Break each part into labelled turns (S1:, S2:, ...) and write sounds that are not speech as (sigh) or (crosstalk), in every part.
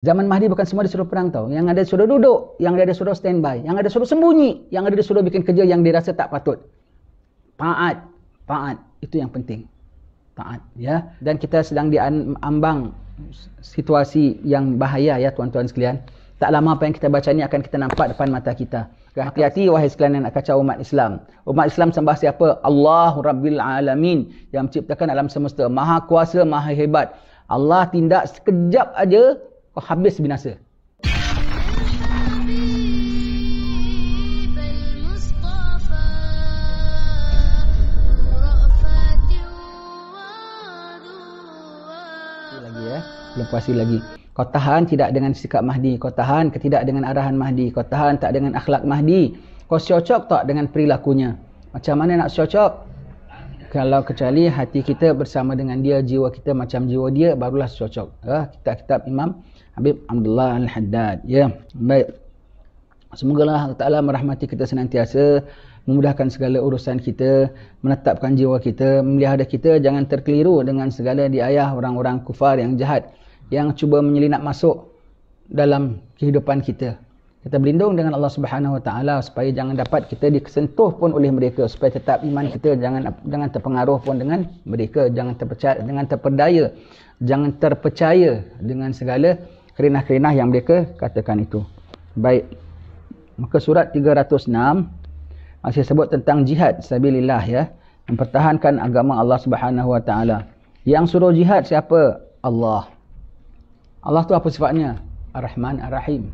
S1: Zaman Mahdi bukan semua disuruh perang tau. Yang ada disuruh duduk, yang ada disuruh standby, yang ada disuruh sembunyi, yang ada disuruh bikin kerja yang dirasa tak patut. Taat, taat itu yang penting. Taat ya. Dan kita sedang di ambang situasi yang bahaya ya tuan-tuan sekalian. Tak lama apa yang kita baca ni akan kita nampak depan mata kita. Hati-hati wahai sekalian yang nak kacau umat Islam. Umat Islam sembah siapa? Allah Rabbil Alamin yang menciptakan alam semesta. Maha kuasa, maha hebat. Allah tindak sekejap aja kau habis binasa. Lagi ya, belum puasi lagi. Kau tahan tidak dengan sikap Mahdi, kau tahan ketidak dengan arahan Mahdi, kau tahan tak dengan akhlak Mahdi. Kau cocok tak dengan perilakunya? Macam mana nak cocok? Kalau kecuali hati kita bersama dengan dia, jiwa kita macam jiwa dia, barulah cocok. Ya, ah, kitab-kitab Imam Habib Abdullah Al-Haddad ya baik semoga Allah Taala merahmati kita senantiasa memudahkan segala urusan kita menetapkan jiwa kita memelihara kita jangan terkeliru dengan segala diayah orang-orang kufar yang jahat yang cuba menyelinap masuk dalam kehidupan kita kita berlindung dengan Allah Subhanahu Wa Taala supaya jangan dapat kita disentuh pun oleh mereka supaya tetap iman kita jangan jangan terpengaruh pun dengan mereka jangan terpercaya dengan terperdaya jangan terpercaya dengan segala kerenah-kerenah yang mereka katakan itu. Baik. Maka surat 306 masih sebut tentang jihad sabilillah ya, mempertahankan agama Allah Subhanahu wa taala. Yang suruh jihad siapa? Allah. Allah tu apa sifatnya? Ar-Rahman Ar-Rahim.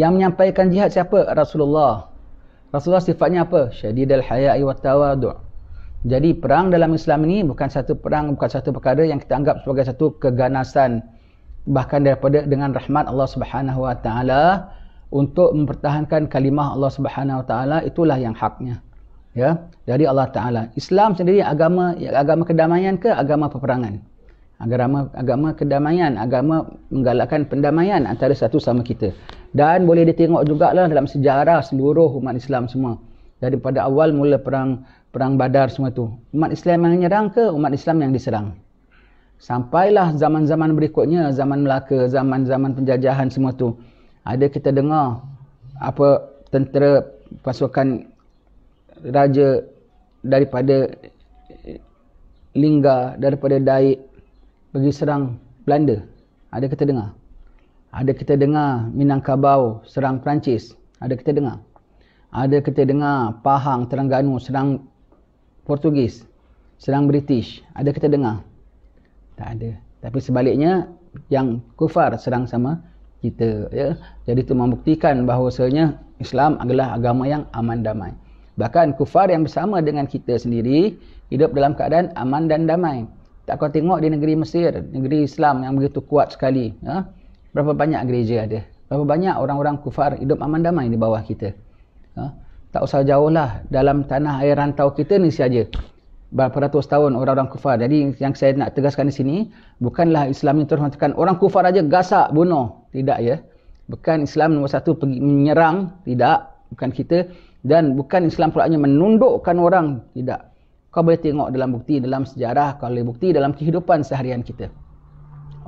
S1: Yang menyampaikan jihad siapa? Rasulullah. Rasulullah sifatnya apa? Syadidul haya'i wat tawadu'. Jadi perang dalam Islam ini bukan satu perang, bukan satu perkara yang kita anggap sebagai satu keganasan bahkan daripada dengan rahmat Allah Subhanahu Wa Taala untuk mempertahankan kalimah Allah Subhanahu Wa Taala itulah yang haknya. Ya, dari Allah Taala. Islam sendiri agama agama kedamaian ke agama peperangan? Agama agama kedamaian, agama menggalakkan pendamaian antara satu sama kita. Dan boleh ditengok juga lah dalam sejarah seluruh umat Islam semua. Daripada awal mula perang perang Badar semua tu. Umat Islam yang menyerang ke umat Islam yang diserang? Sampailah zaman-zaman berikutnya, zaman Melaka, zaman-zaman penjajahan semua tu. Ada kita dengar apa tentera pasukan raja daripada Lingga, daripada Daik pergi serang Belanda. Ada kita dengar. Ada kita dengar Minangkabau serang Perancis. Ada kita dengar. Ada kita dengar Pahang, Terengganu serang Portugis. Serang British. Ada kita dengar tak ada tapi sebaliknya yang kufar serang sama kita ya jadi itu membuktikan bahawasanya Islam adalah agama yang aman damai bahkan kufar yang bersama dengan kita sendiri hidup dalam keadaan aman dan damai tak kau tengok di negeri Mesir negeri Islam yang begitu kuat sekali ya berapa banyak gereja ada berapa banyak orang-orang kufar hidup aman damai di bawah kita ya? tak usah jauh lah dalam tanah air rantau kita ni saja beratus tahun orang-orang kufar. Jadi yang saya nak tegaskan di sini, bukanlah Islam ini terus mengatakan orang kufar aja gasak, bunuh. Tidak ya. Bukan Islam nombor satu pergi menyerang. Tidak. Bukan kita. Dan bukan Islam pula hanya menundukkan orang. Tidak. Kau boleh tengok dalam bukti dalam sejarah. Kau boleh bukti dalam kehidupan seharian kita.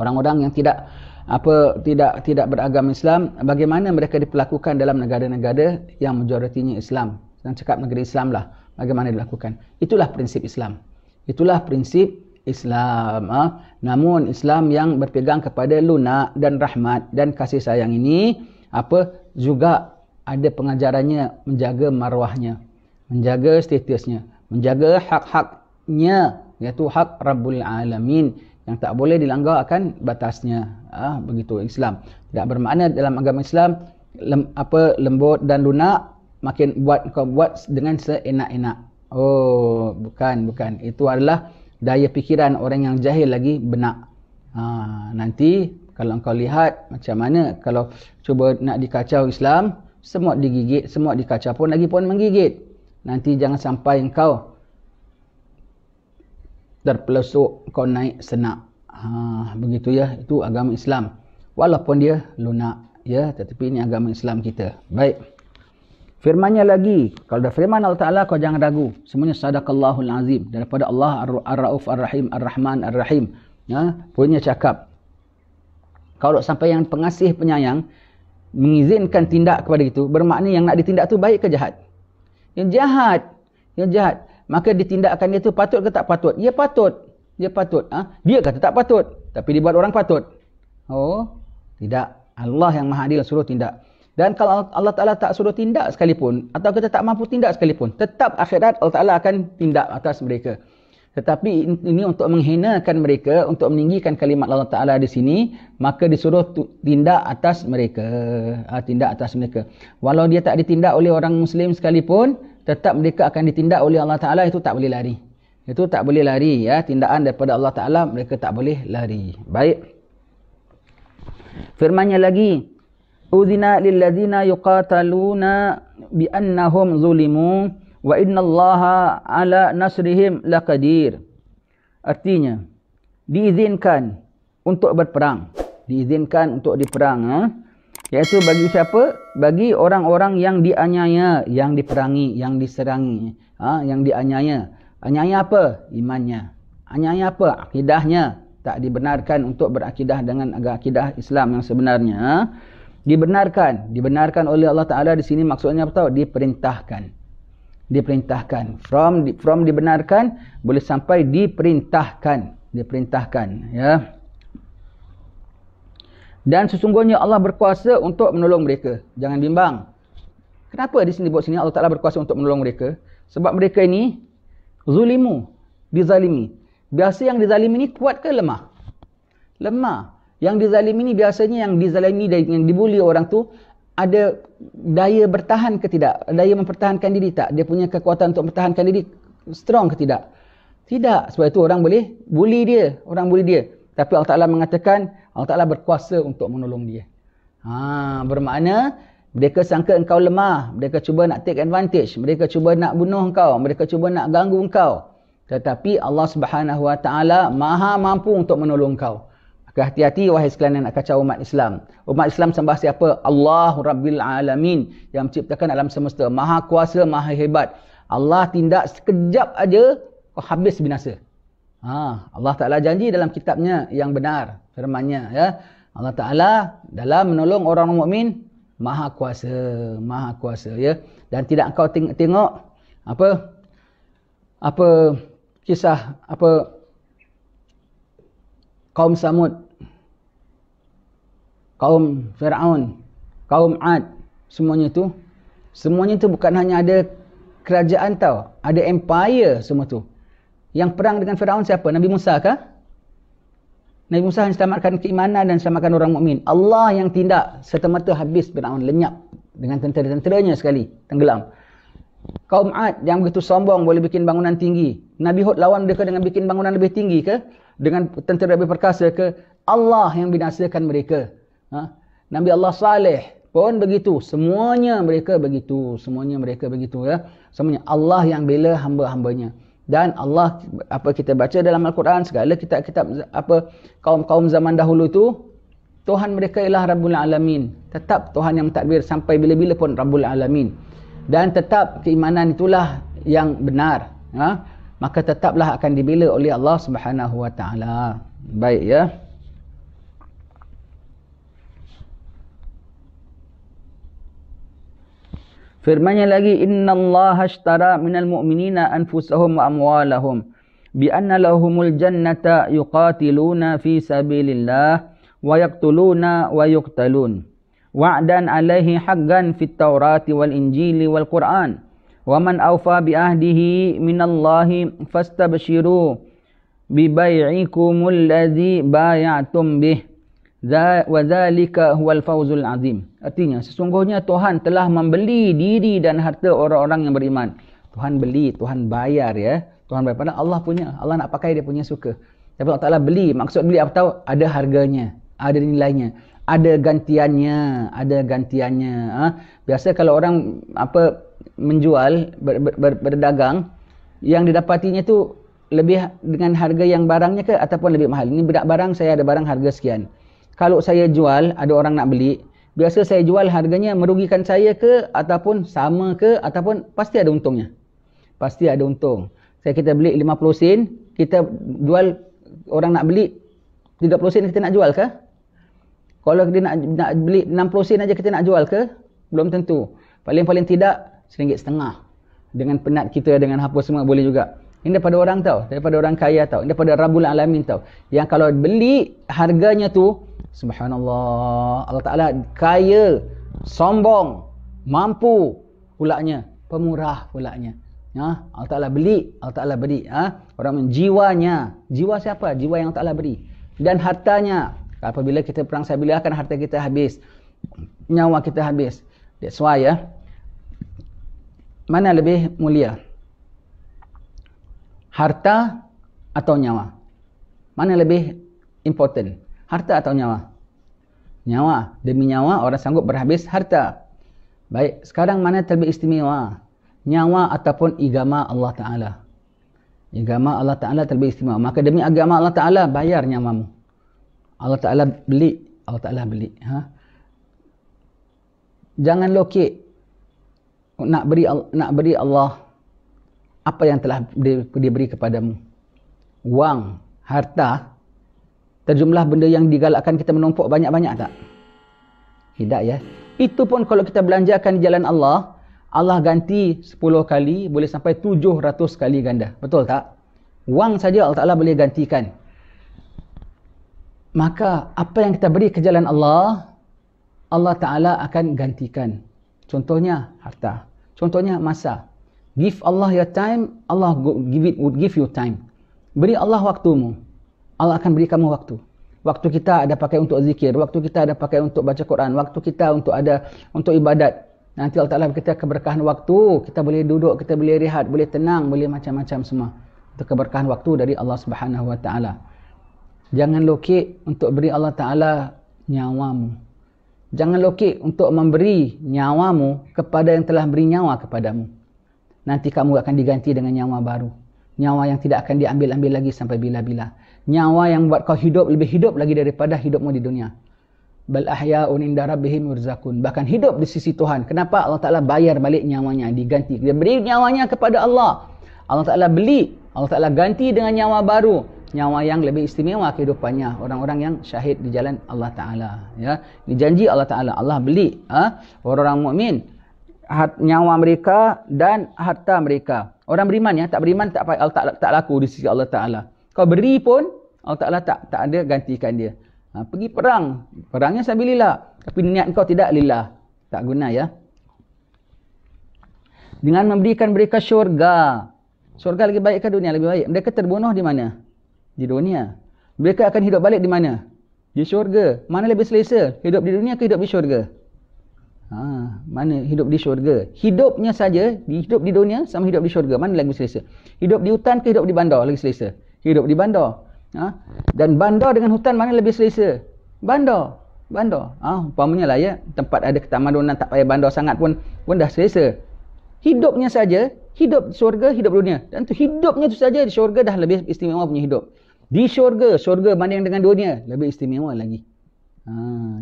S1: Orang-orang yang tidak apa tidak tidak beragama Islam bagaimana mereka diperlakukan dalam negara-negara yang majoritinya Islam dan cakap negeri Islam lah bagaimana dilakukan. Itulah prinsip Islam. Itulah prinsip Islam. Ha? Namun Islam yang berpegang kepada lunak dan rahmat dan kasih sayang ini apa juga ada pengajarannya menjaga marwahnya, menjaga statusnya, menjaga hak-haknya iaitu hak Rabbul Alamin yang tak boleh dilanggar akan batasnya. Ha? begitu Islam. Tak bermakna dalam agama Islam lem, apa lembut dan lunak makin buat kau buat dengan seenak-enak. Oh, bukan, bukan. Itu adalah daya fikiran orang yang jahil lagi benak. Ha, nanti kalau kau lihat macam mana kalau cuba nak dikacau Islam, semua digigit, semua dikacau pun lagi pun menggigit. Nanti jangan sampai engkau terpelesuk kau naik senak. Ha, begitu ya, itu agama Islam. Walaupun dia lunak, ya, tetapi ini agama Islam kita. Baik. Firmannya lagi, kalau dah firman Allah Ta'ala, kau jangan ragu. Semuanya sadakallahul azim. Daripada Allah ar-ra'uf ar-rahim ar-rahman ar-rahim. Ya, punya cakap. Kalau sampai yang pengasih penyayang, mengizinkan tindak kepada itu, bermakna yang nak ditindak tu baik ke jahat? Yang jahat. Yang jahat. Maka ditindakkan dia tu patut ke tak patut? Ya patut. Dia ya patut. Ha? Dia kata tak patut. Tapi dibuat orang patut. Oh, tidak. Allah yang maha adil suruh tindak. Dan kalau Allah Ta'ala tak suruh tindak sekalipun Atau kita tak mampu tindak sekalipun Tetap akhirat Allah Ta'ala akan tindak atas mereka Tetapi ini untuk menghinakan mereka Untuk meninggikan kalimat Allah Ta'ala di sini Maka disuruh tindak atas mereka ah, Tindak atas mereka Walau dia tak ditindak oleh orang Muslim sekalipun Tetap mereka akan ditindak oleh Allah Ta'ala Itu tak boleh lari Itu tak boleh lari ya Tindakan daripada Allah Ta'ala Mereka tak boleh lari Baik Firmannya lagi أذن للذين يقاتلون بأنهم ظلموا وإن الله على نصرهم لقدير artinya diizinkan untuk berperang diizinkan untuk diperang ha? iaitu bagi siapa bagi orang-orang yang dianiaya yang diperangi yang diserangi ha? yang dianiaya anyanya apa imannya anyanya apa akidahnya tak dibenarkan untuk berakidah dengan agak akidah Islam yang sebenarnya ha? dibenarkan dibenarkan oleh Allah Taala di sini maksudnya apa tahu diperintahkan diperintahkan from from dibenarkan boleh sampai diperintahkan diperintahkan ya dan sesungguhnya Allah berkuasa untuk menolong mereka jangan bimbang kenapa di sini buat sini Allah Taala berkuasa untuk menolong mereka sebab mereka ini zulimu dizalimi biasa yang dizalimi ini kuat ke lemah lemah yang dizalimi ni biasanya yang dizalimi dan yang dibuli orang tu ada daya bertahan ke tidak? Daya mempertahankan diri tak? Dia punya kekuatan untuk mempertahankan diri strong ke tidak? Tidak. Sebab itu orang boleh bully dia. Orang bully dia. Tapi Allah Ta'ala mengatakan Allah Ta'ala berkuasa untuk menolong dia. Ha, bermakna mereka sangka engkau lemah. Mereka cuba nak take advantage. Mereka cuba nak bunuh engkau. Mereka cuba nak ganggu engkau. Tetapi Allah Subhanahu Wa Taala maha mampu untuk menolong engkau. Maka hati-hati wahai sekalian yang nak kacau umat Islam. Umat Islam sembah siapa? Allah Rabbil Alamin yang menciptakan alam semesta. Maha kuasa, maha hebat. Allah tindak sekejap aja kau habis binasa. Ha, Allah Ta'ala janji dalam kitabnya yang benar. Firmannya. Ya. Allah Ta'ala dalam menolong orang mukmin maha kuasa. Maha kuasa. Ya. Dan tidak kau teng tengok apa apa kisah apa kaum samud kaum Firaun, kaum Ad, semuanya tu, semuanya tu bukan hanya ada kerajaan tau, ada empire semua tu. Yang perang dengan Firaun siapa? Nabi Musa ke? Nabi Musa yang selamatkan keimanan dan selamatkan orang mukmin. Allah yang tindak serta-merta habis Firaun lenyap dengan tentera-tenteranya sekali, tenggelam. Kaum Ad yang begitu sombong boleh bikin bangunan tinggi. Nabi Hud lawan mereka dengan bikin bangunan lebih tinggi ke? Dengan tentera lebih perkasa ke? Allah yang binasakan mereka. Ha? Nabi Allah Saleh pun begitu. Semuanya mereka begitu. Semuanya mereka begitu. Ya? Semuanya Allah yang bela hamba-hambanya. Dan Allah, apa kita baca dalam Al-Quran, segala kitab-kitab apa kaum-kaum zaman dahulu tu Tuhan mereka ialah Rabbul Alamin. Tetap Tuhan yang mentadbir sampai bila-bila pun Rabbul Alamin. Dan tetap keimanan itulah yang benar. Ha? Maka tetaplah akan dibela oleh Allah Subhanahu Wa Taala. Baik ya. Firmannya lagi innallaha ashtara minal mu'minina anfusahum wa amwalahum bi anna lahumul jannata yuqatiluna fi sabilillah wa yaqtuluna wa yuqtalun wa'dan alaihi haqqan fit taurati wal injili wal qur'an wa man awfa bi ahdihi minallahi fastabshiru bi bai'ikumul ladzi bai'tum bih wa zalika huwal fawzul azim artinya sesungguhnya Tuhan telah membeli diri dan harta orang-orang yang beriman Tuhan beli Tuhan bayar ya Tuhan bayar padahal Allah punya Allah nak pakai dia punya suka tapi Allah Ta'ala beli maksud beli apa tahu ada harganya ada nilainya ada gantiannya ada gantiannya ha? biasa kalau orang apa menjual ber, ber, ber, berdagang yang didapatinya tu lebih dengan harga yang barangnya ke ataupun lebih mahal ini barang saya ada barang harga sekian kalau saya jual ada orang nak beli biasa saya jual harganya merugikan saya ke ataupun sama ke ataupun pasti ada untungnya pasti ada untung saya kita beli 50 sen kita jual orang nak beli 30 sen kita nak jual ke kalau dia nak, nak beli 60 sen aja kita nak jual ke belum tentu paling-paling tidak seringgit setengah dengan penat kita dengan hapus semua boleh juga ini daripada orang tau. Daripada orang kaya tau. Ini daripada Rabbul Alamin tau. Yang kalau beli harganya tu, Subhanallah, Allah Ta'ala kaya, sombong, mampu pulaknya. Pemurah pulaknya. Ya, Allah Ta'ala beli, Allah Ta'ala beri. Ya, orang jiwanya. Jiwa siapa? Jiwa yang Allah Ta'ala beri. Dan hartanya. Apabila kita perang sabila akan harta kita habis. Nyawa kita habis. That's why ya. Mana lebih Mulia harta atau nyawa? Mana lebih important? Harta atau nyawa? Nyawa. Demi nyawa, orang sanggup berhabis harta. Baik, sekarang mana terlebih istimewa? Nyawa ataupun agama Allah Ta'ala. Agama Allah Ta'ala terlebih istimewa. Maka demi agama Allah Ta'ala, bayar nyawamu. Allah Ta'ala beli. Allah Ta'ala beli. Ha? Jangan lokek. Nak beri, nak beri Allah apa yang telah diberi kepadamu. Wang, harta, terjumlah benda yang digalakkan kita menumpuk banyak-banyak tak? Tidak ya. Itu pun kalau kita belanjakan di jalan Allah, Allah ganti 10 kali, boleh sampai 700 kali ganda. Betul tak? Wang saja Allah Ta'ala boleh gantikan. Maka apa yang kita beri ke jalan Allah, Allah Ta'ala akan gantikan. Contohnya harta. Contohnya masa. Masa. Give Allah your time, Allah give it would give you time. Beri Allah waktumu. Allah akan beri kamu waktu. Waktu kita ada pakai untuk zikir, waktu kita ada pakai untuk baca Quran, waktu kita untuk ada untuk ibadat. Nanti Allah Taala kita keberkahan waktu, kita boleh duduk, kita boleh rehat, boleh tenang, boleh macam-macam semua. Itu keberkahan waktu dari Allah Subhanahu Wa Taala. Jangan lokek untuk beri Allah Taala nyawamu. Jangan lokek untuk memberi nyawamu kepada yang telah beri nyawa kepadamu nanti kamu akan diganti dengan nyawa baru. Nyawa yang tidak akan diambil-ambil lagi sampai bila-bila. Nyawa yang buat kau hidup lebih hidup lagi daripada hidupmu di dunia. Bal ahya'un inda rabbihim urzakun. Bahkan hidup di sisi Tuhan. Kenapa Allah Ta'ala bayar balik nyawanya, diganti. Dia beri nyawanya kepada Allah. Allah Ta'ala beli. Allah Ta'ala ganti dengan nyawa baru. Nyawa yang lebih istimewa kehidupannya. Orang-orang yang syahid di jalan Allah Ta'ala. Ya? dijanji Allah Ta'ala. Allah beli. Ha? Orang-orang mukmin nyawa mereka dan harta mereka. Orang beriman ya, tak beriman tak payah tak, tak laku di sisi Allah Taala. Kau beri pun Allah Taala tak tak ada gantikan dia. Ha, pergi perang, perangnya sabilillah. Tapi niat kau tidak lillah. Tak guna ya. Dengan memberikan mereka syurga. Syurga lebih baik ke dunia? Lebih baik. Mereka terbunuh di mana? Di dunia. Mereka akan hidup balik di mana? Di syurga. Mana lebih selesa? Hidup di dunia ke hidup di Syurga. Ha, mana hidup di syurga? Hidupnya saja, hidup di dunia sama hidup di syurga. Mana lagi selesa? Hidup di hutan ke hidup di bandar lagi selesa? Hidup di bandar. Ha? Dan bandar dengan hutan mana lebih selesa? Bandar. Bandar. Ah, ha, umpamanya lah ya, tempat ada ketamadunan tak payah bandar sangat pun pun dah selesa. Hidupnya saja, hidup di syurga, hidup dunia. Dan tu hidupnya tu saja di syurga dah lebih istimewa punya hidup. Di syurga, syurga banding dengan dunia, lebih istimewa lagi. Ha,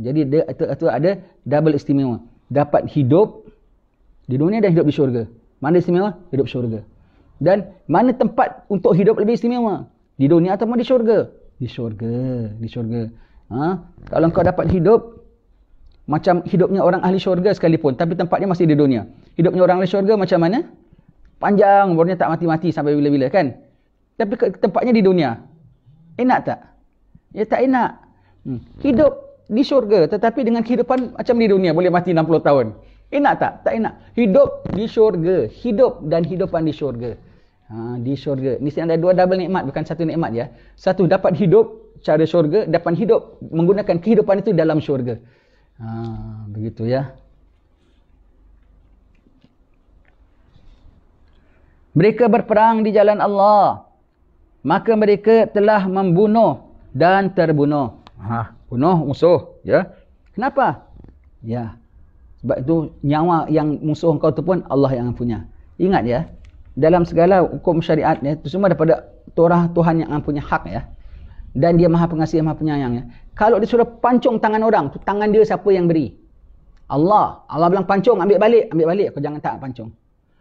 S1: jadi dia, itu, itu ada double istimewa dapat hidup di dunia dan hidup di syurga. Mana istimewa? Hidup syurga. Dan mana tempat untuk hidup lebih istimewa? Di dunia atau di syurga? Di syurga. Di syurga. Ha? Kalau kau dapat hidup, macam hidupnya orang ahli syurga sekalipun, tapi tempatnya masih di dunia. Hidupnya orang ahli syurga macam mana? Panjang, umurnya tak mati-mati sampai bila-bila kan? Tapi tempatnya di dunia. Enak tak? Ya tak enak. Hmm. Hidup di syurga tetapi dengan kehidupan macam di dunia boleh mati 60 tahun. Enak tak? Tak enak. Hidup di syurga. Hidup dan hidupan di syurga. Ha, di syurga. Ni ada dua double nikmat bukan satu nikmat ya. Satu dapat hidup cara syurga, dapat hidup menggunakan kehidupan itu dalam syurga. Ha, begitu ya. Mereka berperang di jalan Allah. Maka mereka telah membunuh dan terbunuh. Ha bunuh musuh ya kenapa ya sebab itu nyawa yang musuh engkau tu pun Allah yang punya ingat ya dalam segala hukum syariat ya itu semua daripada torah Tuhan yang punya hak ya dan dia maha pengasih maha penyayang ya kalau dia sudah pancung tangan orang tu tangan dia siapa yang beri Allah Allah bilang pancung ambil balik ambil balik kau jangan tak pancung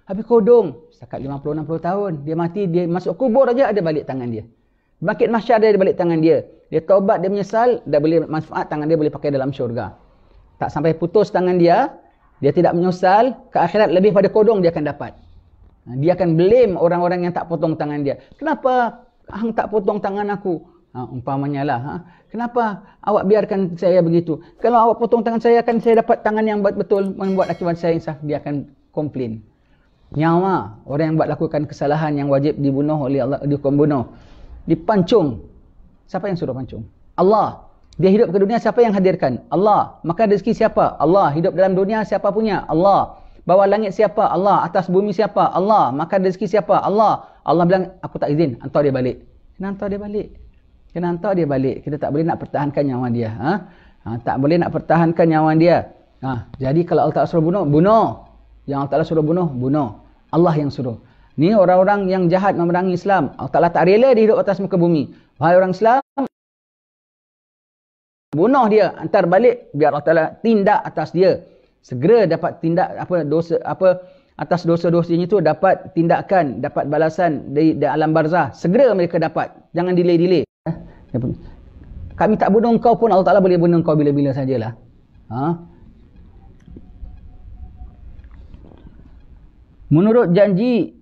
S1: Habis kodong, setakat 50-60 tahun. Dia mati, dia masuk kubur aja ada balik tangan dia. Bangkit masyarakat ada balik tangan dia dia taubat, dia menyesal, dia boleh manfaat tangan dia boleh pakai dalam syurga. Tak sampai putus tangan dia, dia tidak menyesal, ke akhirat lebih pada kodong dia akan dapat. Ha, dia akan blame orang-orang yang tak potong tangan dia. Kenapa hang tak potong tangan aku? Ha, umpamanya lah. Ha? Kenapa awak biarkan saya begitu? Kalau awak potong tangan saya, akan saya dapat tangan yang betul membuat akibat saya insaf. Dia akan komplain. Nyawa orang yang buat lakukan kesalahan yang wajib dibunuh oleh Allah, dihukum bunuh. Dipancung. Siapa yang suruh pancung? Allah. Dia hidup ke dunia siapa yang hadirkan? Allah. Maka rezeki siapa? Allah. Hidup dalam dunia siapa punya? Allah. Bawah langit siapa? Allah. Atas bumi siapa? Allah. Maka rezeki siapa? Allah. Allah bilang, aku tak izin. Hantar dia balik. Kena hantar dia balik. Kena hantar dia balik. Kita tak boleh nak pertahankan nyawa dia. Ha? ha? Tak boleh nak pertahankan nyawa dia. Ha? Jadi kalau Allah tak suruh bunuh, bunuh. Yang Allah tak suruh bunuh, bunuh. Allah yang suruh. Ni orang-orang yang jahat memerangi Islam. Allah Ta'ala tak rela dia hidup atas muka bumi. Wahai orang Islam, bunuh dia antar balik biar Allah Taala tindak atas dia segera dapat tindak apa dosa apa atas dosa-dosanya itu dapat tindakan dapat balasan di, di alam barzah segera mereka dapat jangan delay-delay eh, kami tak bunuh kau pun Allah Taala boleh bunuh kau bila-bila sajalah ha menurut janji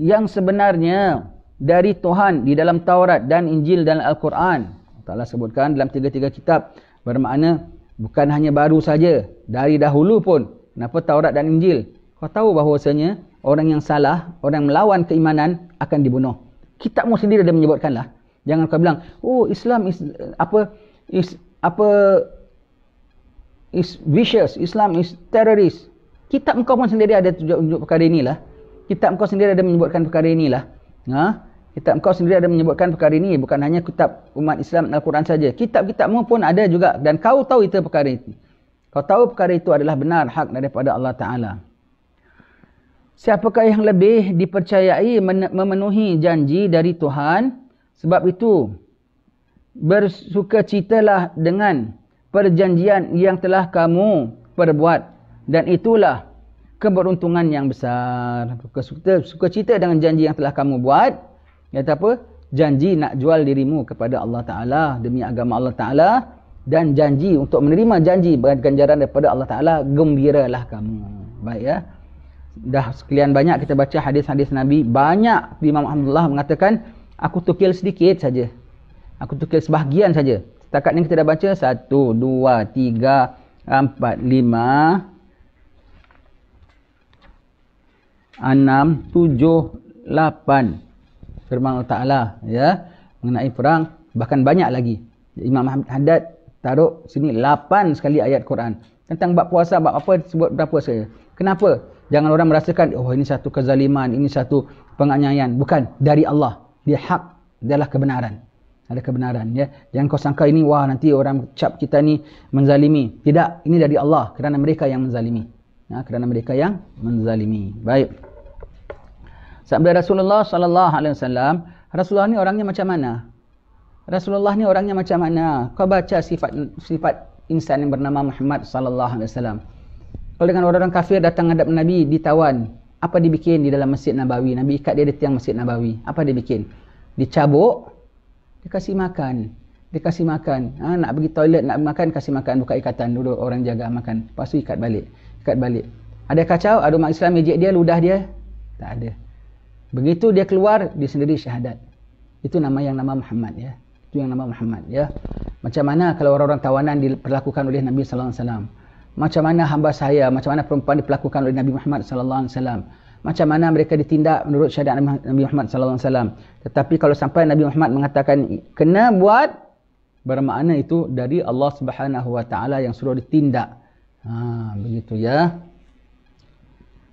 S1: yang sebenarnya dari Tuhan di dalam Taurat dan Injil dan Al-Quran Ta'ala sebutkan dalam tiga-tiga kitab bermakna bukan hanya baru saja dari dahulu pun kenapa Taurat dan Injil kau tahu bahawasanya orang yang salah orang yang melawan keimanan akan dibunuh kitabmu sendiri menyebutkan lah. jangan kau bilang oh Islam is apa is apa is vicious Islam is terrorist kitab kau pun sendiri ada tunjuk perkara inilah kitab kau sendiri ada menyebutkan perkara inilah ha Kitab kau sendiri ada menyebutkan perkara ini. Bukan hanya kitab umat Islam Al-Quran saja. Kitab-kitabmu pun ada juga. Dan kau tahu itu perkara itu. Kau tahu perkara itu adalah benar hak daripada Allah Ta'ala. Siapakah yang lebih dipercayai memenuhi janji dari Tuhan? Sebab itu, bersukacitalah dengan perjanjian yang telah kamu perbuat. Dan itulah keberuntungan yang besar. Bersukacita dengan janji yang telah kamu buat. Kata apa? Janji nak jual dirimu kepada Allah Ta'ala demi agama Allah Ta'ala dan janji untuk menerima janji ganjaran daripada Allah Ta'ala gembiralah kamu. Baik ya. Dah sekalian banyak kita baca hadis-hadis Nabi. Banyak Imam Alhamdulillah mengatakan aku tukil sedikit saja. Aku tukil sebahagian saja. Setakat ni kita dah baca satu, dua, tiga, empat, lima, enam, tujuh, lapan firman Allah Ta'ala ya, mengenai perang. Bahkan banyak lagi. Imam Ahmad Haddad taruh sini 8 sekali ayat Quran. Tentang bab puasa, bab apa, sebut berapa saya. Kenapa? Jangan orang merasakan, oh ini satu kezaliman, ini satu penganiayaan. Bukan, dari Allah. Dia hak, dia adalah kebenaran. Ada kebenaran. ya. Jangan kau sangka ini, wah nanti orang cap kita ni menzalimi. Tidak, ini dari Allah kerana mereka yang menzalimi. Ya, kerana mereka yang menzalimi. Baik. Sampai Rasulullah sallallahu alaihi wasallam, Rasulullah ni orangnya macam mana? Rasulullah ni orangnya macam mana? Kau baca sifat sifat insan yang bernama Muhammad sallallahu alaihi wasallam. Kalau dengan orang-orang kafir datang hadap Nabi ditawan, apa dibikin di dalam Masjid Nabawi? Nabi ikat dia di tiang Masjid Nabawi. Apa dibikin? Dicabuk, dikasi makan. Dikasi makan. Ha, nak pergi toilet, nak makan, kasih makan. Buka ikatan dulu orang jaga makan. Lepas tu ikat balik. Ikat balik. Ada kacau, ada umat Islam, ejek dia, ludah dia. Tak ada. Begitu dia keluar, dia sendiri syahadat. Itu nama yang nama Muhammad ya. Itu yang nama Muhammad ya. Macam mana kalau orang-orang tawanan diperlakukan oleh Nabi sallallahu alaihi wasallam? Macam mana hamba saya, macam mana perempuan diperlakukan oleh Nabi Muhammad sallallahu alaihi wasallam? Macam mana mereka ditindak menurut syahadat Nabi Muhammad sallallahu alaihi wasallam? Tetapi kalau sampai Nabi Muhammad mengatakan kena buat bermakna itu dari Allah Subhanahu wa taala yang suruh ditindak. Ha begitu ya.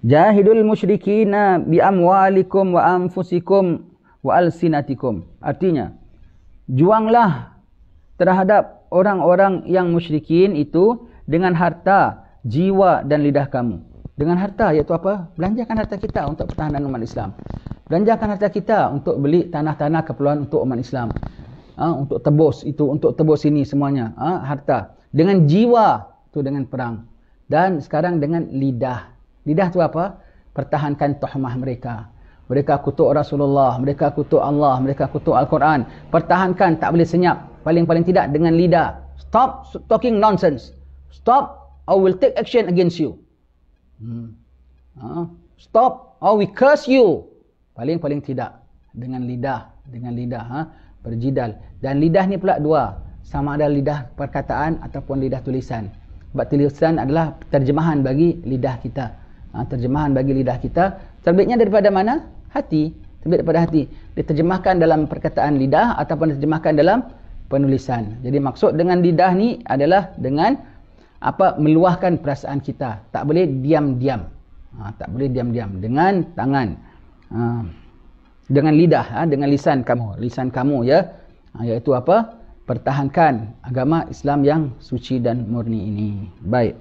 S1: Jahidul musyrikina bi amwalikum wa anfusikum wa alsinatikum. Artinya, juanglah terhadap orang-orang yang musyrikin itu dengan harta, jiwa dan lidah kamu. Dengan harta iaitu apa? Belanjakan harta kita untuk pertahanan umat Islam. Belanjakan harta kita untuk beli tanah-tanah keperluan untuk umat Islam. Ha, untuk tebus itu, untuk tebus ini semuanya. Ha, harta. Dengan jiwa itu dengan perang. Dan sekarang dengan lidah. Lidah tu apa? Pertahankan tohmah mereka. Mereka kutuk Rasulullah, mereka kutuk Allah, mereka kutuk Al-Quran. Pertahankan tak boleh senyap. Paling-paling tidak dengan lidah. Stop talking nonsense. Stop or we'll take action against you. Hmm. Ha? Stop or we curse you. Paling-paling tidak dengan lidah. Dengan lidah. Ha? Berjidal. Dan lidah ni pula dua. Sama ada lidah perkataan ataupun lidah tulisan. Sebab tulisan adalah terjemahan bagi lidah kita ha, terjemahan bagi lidah kita terbitnya daripada mana hati terbit daripada hati diterjemahkan dalam perkataan lidah ataupun diterjemahkan dalam penulisan jadi maksud dengan lidah ni adalah dengan apa meluahkan perasaan kita tak boleh diam-diam ha, tak boleh diam-diam dengan tangan ha, dengan lidah ha, dengan lisan kamu lisan kamu ya ha, iaitu apa pertahankan agama Islam yang suci dan murni ini baik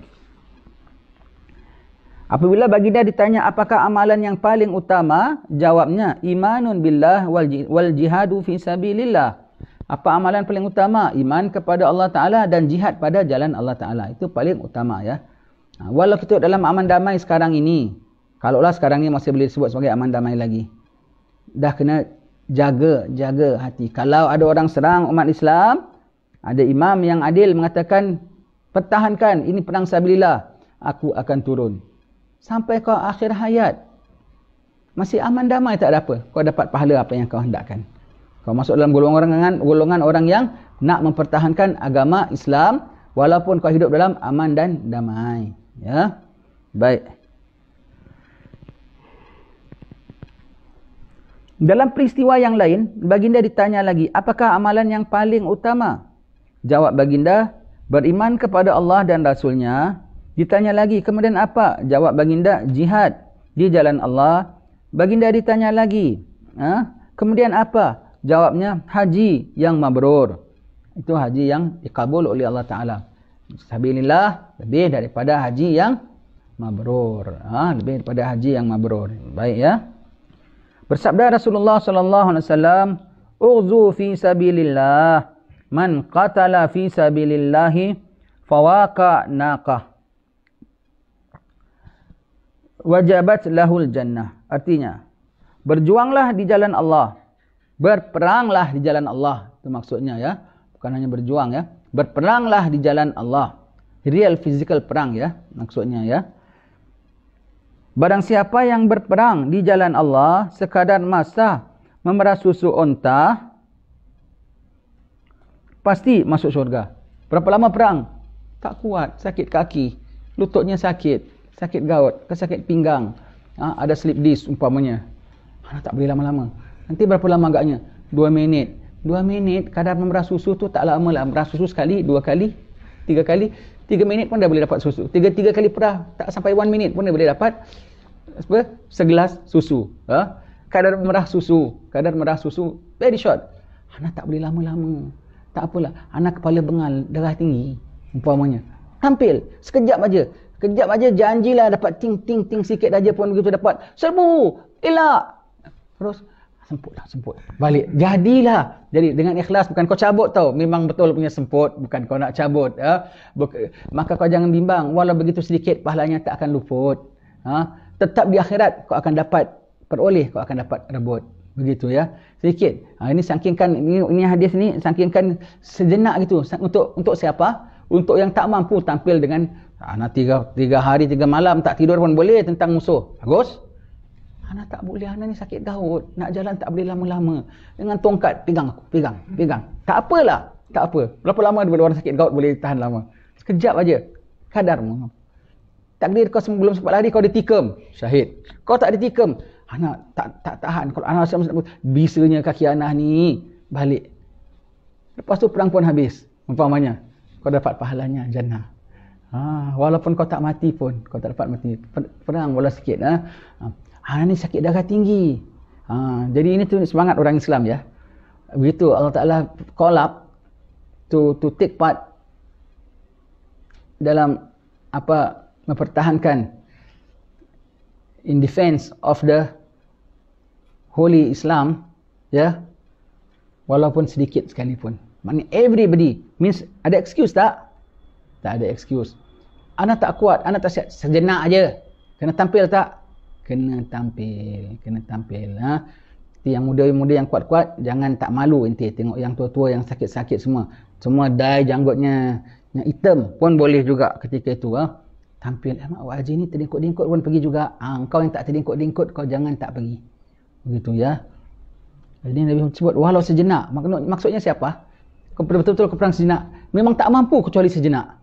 S1: Apabila baginda ditanya apakah amalan yang paling utama, jawabnya imanun billah wal jihadu fi sabilillah. Apa amalan paling utama? Iman kepada Allah Taala dan jihad pada jalan Allah Taala. Itu paling utama ya. Ha, walau kita dalam aman damai sekarang ini, kalaulah sekarang ini masih boleh disebut sebagai aman damai lagi. Dah kena jaga, jaga hati. Kalau ada orang serang umat Islam, ada imam yang adil mengatakan pertahankan ini perang sabilillah. Aku akan turun sampai kau akhir hayat masih aman damai tak ada apa kau dapat pahala apa yang kau hendakkan kau masuk dalam golongan orang dengan golongan orang yang nak mempertahankan agama Islam walaupun kau hidup dalam aman dan damai ya baik dalam peristiwa yang lain baginda ditanya lagi apakah amalan yang paling utama jawab baginda beriman kepada Allah dan rasulnya Ditanya lagi, kemudian apa? Jawab baginda, jihad di jalan Allah. Baginda ditanya lagi, ha? kemudian apa? Jawabnya, haji yang mabrur. Itu haji yang dikabul oleh Allah Ta'ala. Sabilillah, lebih daripada haji yang mabrur. Ha? Lebih daripada haji yang mabrur. Baik ya. Bersabda Rasulullah Sallallahu Alaihi Wasallam, Ughzu fi sabilillah, man qatala fi sabilillahi, fawaka naqah wajabat lahul jannah. Artinya, berjuanglah di jalan Allah. Berperanglah di jalan Allah. Itu maksudnya ya. Bukan hanya berjuang ya. Berperanglah di jalan Allah. Real physical perang ya. Maksudnya ya. Barang siapa yang berperang di jalan Allah sekadar masa memerah susu onta, pasti masuk syurga. Berapa lama perang? Tak kuat, sakit kaki. Lututnya sakit sakit gout ke sakit pinggang ha, ada slip disk umpamanya anak tak boleh lama-lama nanti berapa lama agaknya Dua minit dua minit kadar memerah susu tu tak lama lah memerah susu sekali dua kali tiga kali tiga minit pun dah boleh dapat susu Tiga tiga kali perah tak sampai one minit pun dah boleh dapat apa? segelas susu ha? kadar merah susu kadar merah susu very short anak tak boleh lama-lama tak apalah anak kepala bengal darah tinggi umpamanya tampil sekejap aja Kejap aja janjilah dapat ting ting ting sikit aja pun begitu dapat. Serbu. Elak. Terus lah semput. Balik. Jadilah. Jadi dengan ikhlas bukan kau cabut tau. Memang betul punya semput bukan kau nak cabut ya. Buka, maka kau jangan bimbang. Walau begitu sedikit pahalanya tak akan luput. Ha? Tetap di akhirat kau akan dapat peroleh kau akan dapat rebut. Begitu ya. Sedikit. Ha, ini sangkingkan ini, ini hadis ni sangkingkan sejenak gitu untuk untuk siapa? Untuk yang tak mampu tampil dengan Ana ah, tiga, tiga hari, tiga malam tak tidur pun boleh tentang musuh. Bagus? Ana tak boleh. Ana ni sakit gaut. Nak jalan tak boleh lama-lama. Dengan tongkat, pegang aku. Pegang, pegang. Tak apalah. Tak apa. Berapa lama dia orang sakit gaut boleh tahan lama? Sekejap aja. Kadar Takdir kau sebelum sempat lari kau ditikam. Syahid. Kau tak ditikam. Ana tak tak tahan. Kalau ana rasa macam bisanya kaki ana ni balik. Lepas tu perang pun habis. Umpamanya kau dapat pahalanya jannah. Ha, walaupun kau tak mati pun, kau tak dapat mati. Perang bola sikit. Ha. Ha, ini sakit darah tinggi. Ha, jadi ini tu semangat orang Islam ya. Begitu Allah Ta'ala call up to, to take part dalam apa mempertahankan in defense of the holy Islam ya walaupun sedikit sekalipun. Maknanya everybody means ada excuse tak? tak ada excuse anak tak kuat anak tak sihat sejenak aja kena tampil tak kena tampil kena tampil ha Nanti yang muda-muda yang kuat-kuat jangan tak malu nanti tengok yang tua-tua yang sakit-sakit semua semua dai janggutnya yang hitam pun boleh juga ketika itu ha tampil eh mak wajib ni terdingkut-dingkut pun pergi juga ha, ah, kau yang tak terdingkut-dingkut kau jangan tak pergi begitu ya ini lebih sebut walau sejenak maksudnya siapa betul-betul keperang sejenak memang tak mampu kecuali sejenak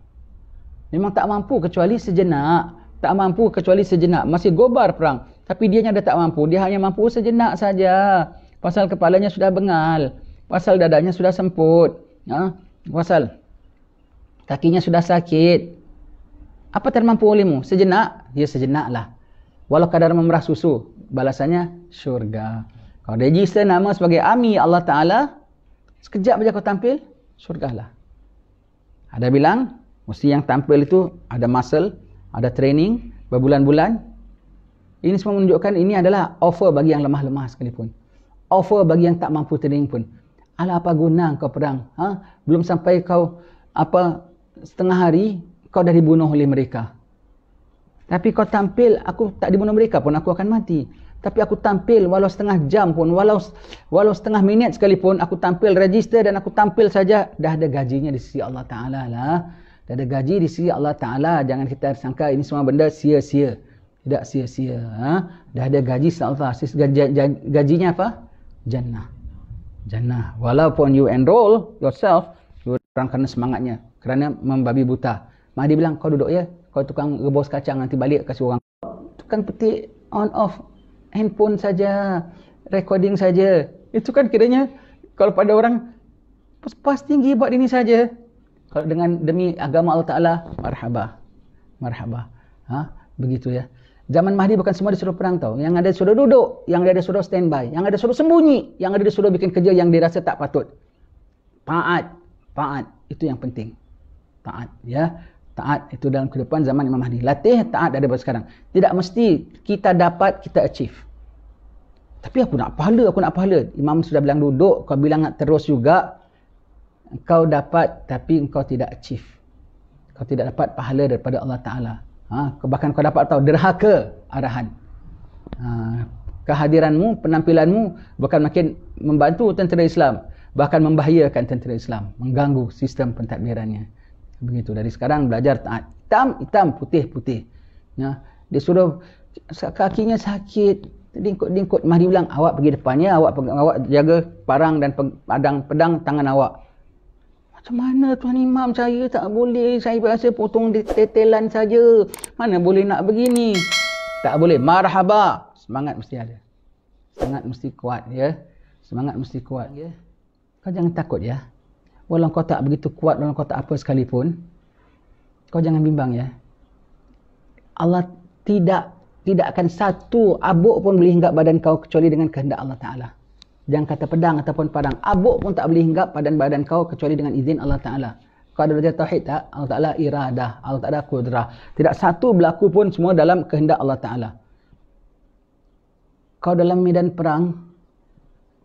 S1: Memang tak mampu kecuali sejenak. Tak mampu kecuali sejenak. Masih gobar perang. Tapi dia hanya dah tak mampu. Dia hanya mampu sejenak saja. Pasal kepalanya sudah bengal. Pasal dadanya sudah semput. Ha? Pasal kakinya sudah sakit. Apa termampu olehmu? Sejenak? Ya sejenaklah. Walau kadar memerah susu. Balasannya syurga. Kau register nama sebagai Ami Allah Ta'ala. Sekejap saja kau tampil. Syurga lah. Ada bilang? Mesti yang tampil itu ada muscle, ada training berbulan-bulan. Ini semua menunjukkan ini adalah offer bagi yang lemah-lemah sekalipun. Offer bagi yang tak mampu training pun. Ala apa guna kau perang? Ha? Belum sampai kau apa setengah hari kau dah dibunuh oleh mereka. Tapi kau tampil, aku tak dibunuh mereka pun, aku akan mati. Tapi aku tampil walau setengah jam pun, walau walau setengah minit sekalipun, aku tampil register dan aku tampil saja, dah ada gajinya di sisi Allah Ta'ala lah. Dan ada gaji di sisi Allah Ta'ala. Jangan kita sangka ini semua benda sia-sia. Tidak sia-sia. Ha? Dah ada gaji salva, Allah. Sisi gajinya apa? Jannah. Jannah. Walaupun you enroll yourself, you orang kena semangatnya. Kerana membabi buta. Mahdi bilang, kau duduk ya. Kau tukang rebus kacang nanti balik kasih orang. Tukang peti on off handphone saja. Recording saja. Itu kan kiranya kalau pada orang pas, pas tinggi buat ini saja. Kalau dengan demi agama Allah Ta'ala, marhaba. Marhaba. Ha? Begitu ya. Zaman Mahdi bukan semua disuruh perang tau. Yang ada disuruh duduk, yang ada disuruh standby, yang ada disuruh sembunyi, yang ada disuruh bikin kerja yang dirasa tak patut. Taat, taat itu yang penting. Taat ya. Taat itu dalam kehidupan zaman Imam Mahdi. Latih taat dari sekarang. Tidak mesti kita dapat kita achieve. Tapi aku nak pahala, aku nak pahala. Imam sudah bilang duduk, kau bilang terus juga, engkau dapat tapi engkau tidak achieve. Kau tidak dapat pahala daripada Allah Ta'ala. Ha, bahkan kau dapat tahu derhaka arahan. Ha, kehadiranmu, penampilanmu bahkan makin membantu tentera Islam. Bahkan membahayakan tentera Islam. Mengganggu sistem pentadbirannya. Begitu. Dari sekarang belajar taat. Hitam, hitam, putih, putih. Ya, dia suruh kakinya sakit. Dingkut, dingkut. Mari ulang. Awak pergi depannya. Awak, awak jaga parang dan pedang, pedang tangan awak. Macam mana tuan imam saya tak boleh saya rasa potong tetelan saja. Mana boleh nak begini? Tak boleh. Marhaba. Semangat mesti ada. Semangat mesti kuat ya. Semangat mesti kuat ya. Kau jangan takut ya. Walau kau tak begitu kuat, walau kau tak apa sekalipun, kau jangan bimbang ya. Allah tidak tidak akan satu abuk pun boleh hinggap badan kau kecuali dengan kehendak Allah Ta'ala. Jangan kata pedang ataupun padang. Abuk pun tak boleh hinggap pada badan kau kecuali dengan izin Allah Ta'ala. Kau ada belajar tauhid tak? Allah Ta'ala iradah. Allah Ta'ala kudrah. Tidak satu berlaku pun semua dalam kehendak Allah Ta'ala. Kau dalam medan perang,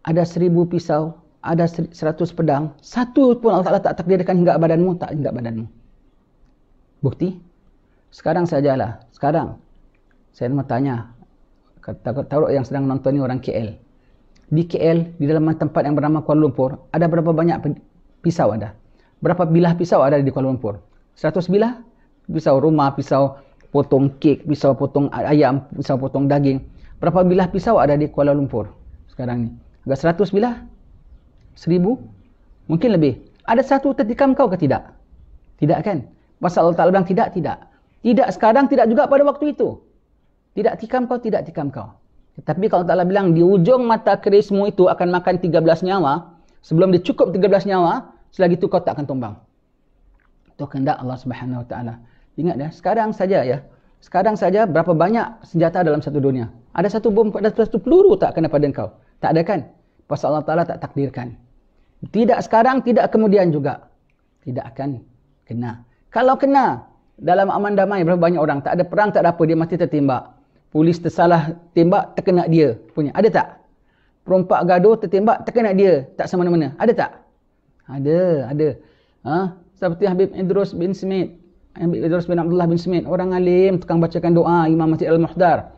S1: ada seribu pisau, ada seratus pedang, satu pun Allah Ta'ala tak takdirkan hingga badanmu, tak hingga badanmu. Bukti? Sekarang sajalah. Sekarang, saya nak tanya, takut tahu yang sedang nonton ni orang KL di KL di dalam tempat yang bernama Kuala Lumpur ada berapa banyak pisau ada? Berapa bilah pisau ada di Kuala Lumpur? 100 bilah? Pisau rumah, pisau potong kek, pisau potong ayam, pisau potong daging. Berapa bilah pisau ada di Kuala Lumpur sekarang ni? Agak 100 bilah? 1000? Mungkin lebih. Ada satu tertikam kau ke tidak? Tidak kan? Masa Allah Ta'ala bilang tidak, tidak. Tidak sekarang, tidak juga pada waktu itu. Tidak tikam kau, tidak tikam kau. Tetapi kalau Allah bilang di ujung mata kerismu itu akan makan 13 nyawa, sebelum dicukup 13 nyawa, selagi itu kau tak akan tumbang. Itu kehendak Allah Subhanahu Wa Ta'ala. Ingat ya, sekarang saja ya, sekarang saja berapa banyak senjata dalam satu dunia. Ada satu bom, ada satu peluru tak kena pada engkau. Tak ada kan? Pasal Allah Ta'ala tak takdirkan. Tidak sekarang, tidak kemudian juga. Tidak akan kena. Kalau kena, dalam aman damai berapa banyak orang. Tak ada perang, tak ada apa. Dia mati tertimbak polis tersalah tembak terkena dia punya ada tak perompak gaduh tertembak terkena dia tak sama mana-mana ada tak ada ada ha? seperti Habib Idrus bin Smith Habib Idrus bin Abdullah bin Smith orang alim tukang bacakan doa Imam Masjid Al-Muhdar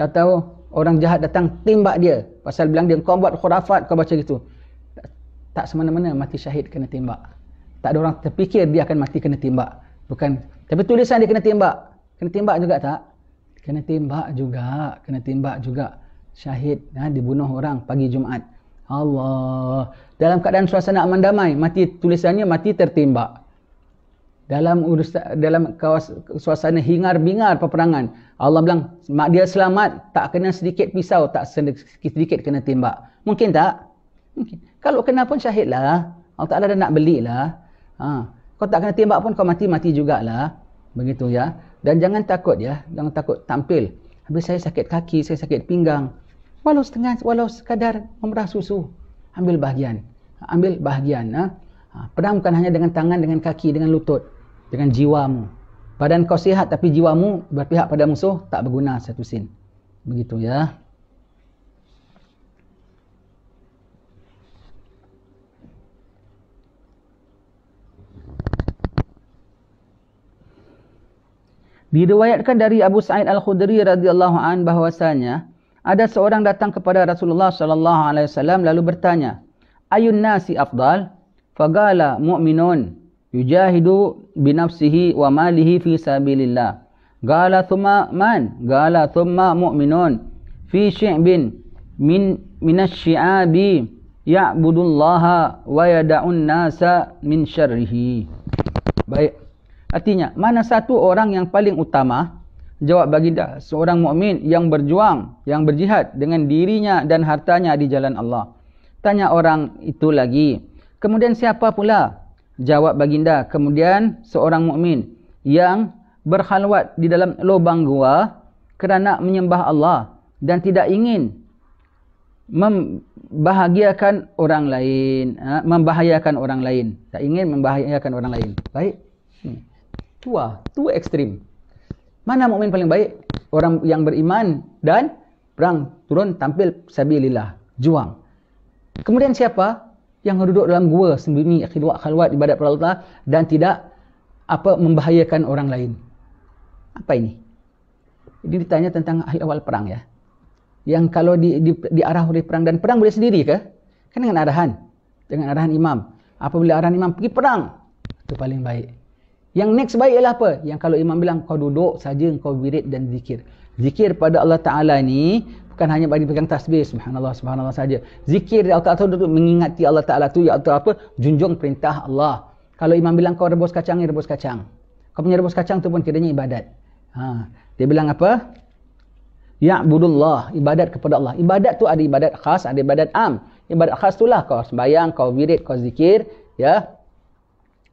S1: tak tahu orang jahat datang tembak dia pasal bilang dia kau buat khurafat kau baca gitu tak, tak sama mana-mana mati syahid kena tembak tak ada orang terfikir dia akan mati kena tembak bukan tapi tulisan dia kena tembak kena tembak juga tak kena timbak juga kena timbak juga syahid ha, dibunuh orang pagi Jumaat Allah dalam keadaan suasana aman damai mati tulisannya mati tertembak dalam urus, dalam kawas, suasana hingar bingar peperangan Allah bilang mak dia selamat tak kena sedikit pisau tak sedikit, sedikit kena timbak mungkin tak mungkin kalau kena pun syahidlah Allah Taala dah nak belilah ha kau tak kena timbak pun kau mati mati jugalah begitu ya dan jangan takut ya, jangan takut tampil. Habis saya sakit kaki, saya sakit pinggang. Walau setengah, walau sekadar memerah susu. Ambil bahagian. Ambil bahagian. Ha? Ha, perang bukan hanya dengan tangan, dengan kaki, dengan lutut. Dengan jiwamu. Badan kau sihat tapi jiwamu berpihak pada musuh tak berguna satu sin. Begitu ya. Diriwayatkan dari Abu Sa'id Al-Khudri radhiyallahu an bahwasanya ada seorang datang kepada Rasulullah sallallahu alaihi wasallam lalu bertanya, "Ayun nasi afdal?" Faqala mu'minun yujahidu bi nafsihi wa malihi fi sabilillah. Qala thumma man? Qala thumma mu'minun fi syi'bin min minasy syi'abi ya'budullaha wa yad'un nasa min syarrihi. Baik. Artinya, mana satu orang yang paling utama? Jawab baginda, seorang mukmin yang berjuang, yang berjihad dengan dirinya dan hartanya di jalan Allah. Tanya orang itu lagi. Kemudian siapa pula? Jawab baginda, kemudian seorang mukmin yang berhalwat di dalam lubang gua kerana menyembah Allah dan tidak ingin membahagiakan orang lain. Ha, membahayakan orang lain. Tak ingin membahayakan orang lain. Baik. Hmm tua tua ekstrim mana mukmin paling baik orang yang beriman dan perang turun tampil sabilillah juang kemudian siapa yang duduk dalam gua sembunyi akhirat khalwat ibadat kepada Allah dan tidak apa membahayakan orang lain apa ini ini ditanya tentang akhir awal perang ya yang kalau di, di, diarah oleh perang dan perang boleh sendiri ke kan dengan arahan dengan arahan imam apabila arahan imam pergi perang itu paling baik yang next baik ialah apa? Yang kalau imam bilang kau duduk saja kau wirid dan zikir. Zikir pada Allah Taala ni bukan hanya bagi pegang tasbih subhanallah subhanallah saja. Zikir dia Allah Taala duduk mengingati Allah Taala tu ya atau apa? Junjung perintah Allah. Kalau imam bilang kau rebus kacang, rebus kacang. Kau punya rebus kacang tu pun kiranya ibadat. Ha. Dia bilang apa? Ya Ya'budullah, ibadat kepada Allah. Ibadat tu ada ibadat khas, ada ibadat am. Ibadat khas tu lah kau sembahyang, kau wirid, kau zikir, ya.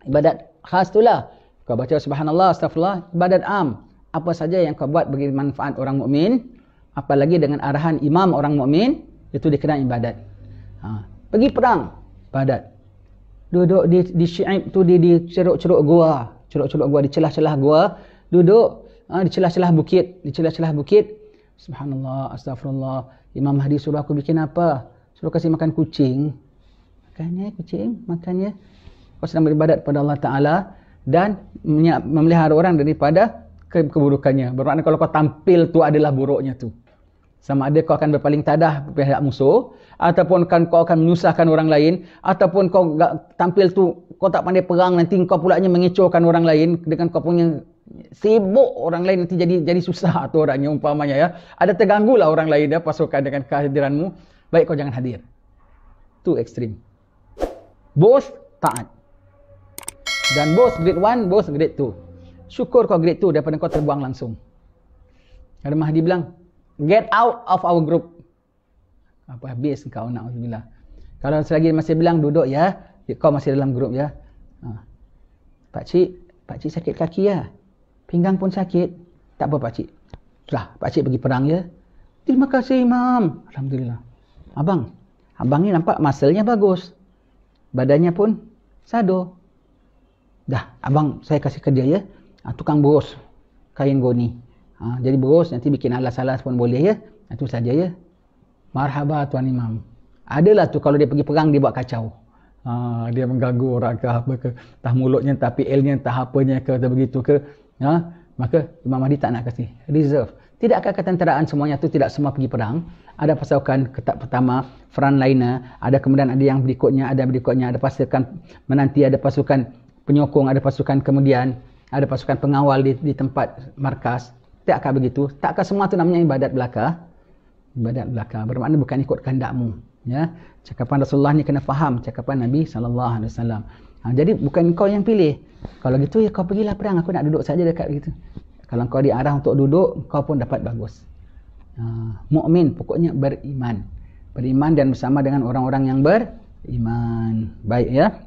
S1: Ibadat khas tu lah. Kau baca subhanallah, astagfirullah, ibadat am. Apa saja yang kau buat bagi manfaat orang mukmin, apalagi dengan arahan imam orang mukmin, itu dikenal ibadat. Ha. Pergi perang, ibadat. Duduk di, di syi'ib tu, di, di ceruk-ceruk gua. Ceruk-ceruk gua, di celah-celah gua. Duduk ha, di celah-celah bukit. Di celah-celah bukit. Subhanallah, astagfirullah. Imam Mahdi suruh aku bikin apa? Suruh kasih makan kucing. Makannya kucing, makannya. Kau sedang beribadat kepada Allah Ta'ala dan memelihara orang daripada keburukannya. Bermakna kalau kau tampil tu adalah buruknya tu. Sama ada kau akan berpaling tadah pihak musuh ataupun kan kau akan menyusahkan orang lain ataupun kau tampil tu kau tak pandai perang nanti kau pula hanya mengecohkan orang lain dengan kau punya sibuk orang lain nanti jadi jadi susah atau (laughs) orangnya umpamanya ya. Ada terganggu lah orang lain ya pasukan dengan kehadiranmu. Baik kau jangan hadir. Tu ekstrim. Bos taat. Dan bos grade 1, bos grade 2. Syukur kau grade 2 daripada kau terbuang langsung. Ada Mahdi bilang, get out of our group. Apa habis kau nak Alhamdulillah. Kalau selagi masih bilang duduk ya, ya kau masih dalam grup ya. Ha. Pak cik, pak cik sakit kaki ya. Pinggang pun sakit. Tak apa pak cik. Sudah, pak cik pergi perang ya. Terima kasih imam. Alhamdulillah. Abang, abang ni nampak muscle-nya bagus. Badannya pun sado. Dah, abang saya kasih kerja ya. Ha, tukang bros kain goni. Ha, jadi bros nanti bikin alas-alas pun boleh ya. Ah, itu saja ya. Marhaba tuan imam. Adalah tu kalau dia pergi perang dia buat kacau. Ha, dia mengganggu orang ke apa ke. Tah mulutnya tapi ilnya tah apanya ke atau begitu ke. Ha? Maka Imam Mahdi tak nak kasih. Reserve. Tidak akan ketenteraan semuanya tu tidak semua pergi perang. Ada pasukan ketak pertama, frontliner. Ada kemudian ada yang berikutnya, ada berikutnya. Ada pasukan menanti, ada pasukan penyokong, ada pasukan kemudian, ada pasukan pengawal di, di tempat markas. Takkah begitu? Takkah semua tu namanya ibadat belaka? Ibadat belaka bermakna bukan ikut kehendakmu. Ya? Cakapan Rasulullah ni kena faham cakapan Nabi SAW. Ha, jadi bukan kau yang pilih. Kalau gitu ya kau pergilah perang. Aku nak duduk saja dekat begitu. Kalau kau diarah untuk duduk, kau pun dapat bagus. Ha, Mukmin pokoknya beriman. Beriman dan bersama dengan orang-orang yang beriman. Baik ya.